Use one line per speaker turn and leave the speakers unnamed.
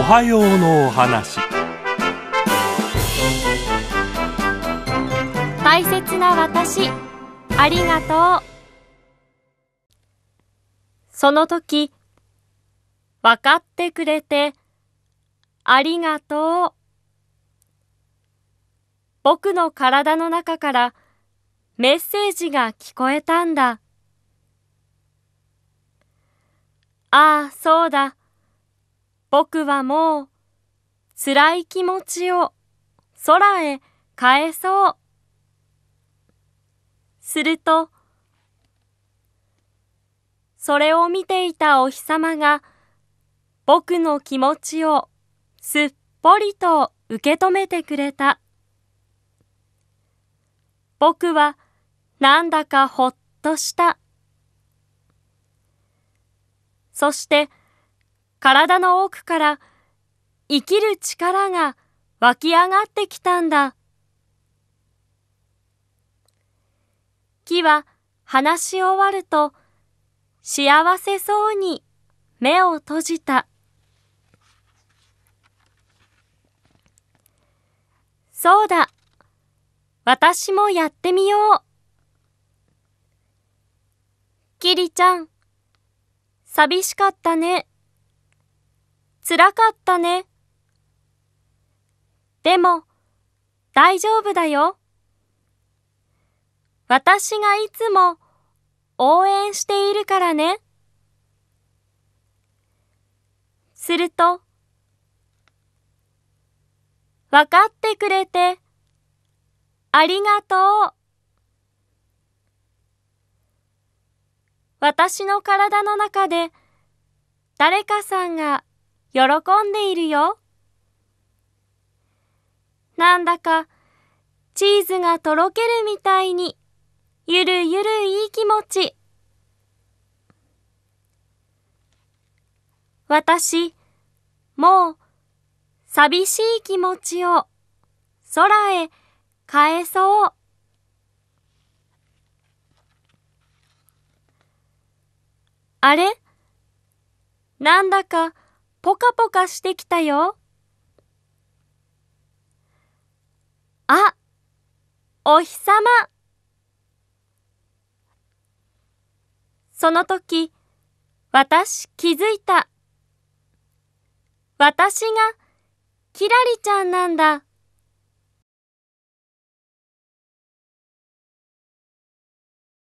おはようのお話大切な私ありがとうその時分かってくれてありがとう僕の体の中からメッセージが聞こえたんだああそうだ僕はもう辛い気持ちを空へ変えそう。すると、それを見ていたお日様が僕の気持ちをすっぽりと受け止めてくれた。僕はなんだかほっとした。そして、体の奥から生きる力が湧き上がってきたんだ。木は話し終わると幸せそうに目を閉じた。そうだ。私もやってみよう。キリちゃん、寂しかったね。つらかったね。でも、大丈夫だよ。私がいつも応援しているからね。すると、わかってくれてありがとう。私の体の中で誰かさんが喜んでいるよ。なんだかチーズがとろけるみたいにゆるゆるいい気持ち。私、もう寂しい気持ちを空へ変えそう。あれなんだかポカポカしてきたよ。あ、お日様。その時、私気づいた。私が、キラリちゃんなんだ。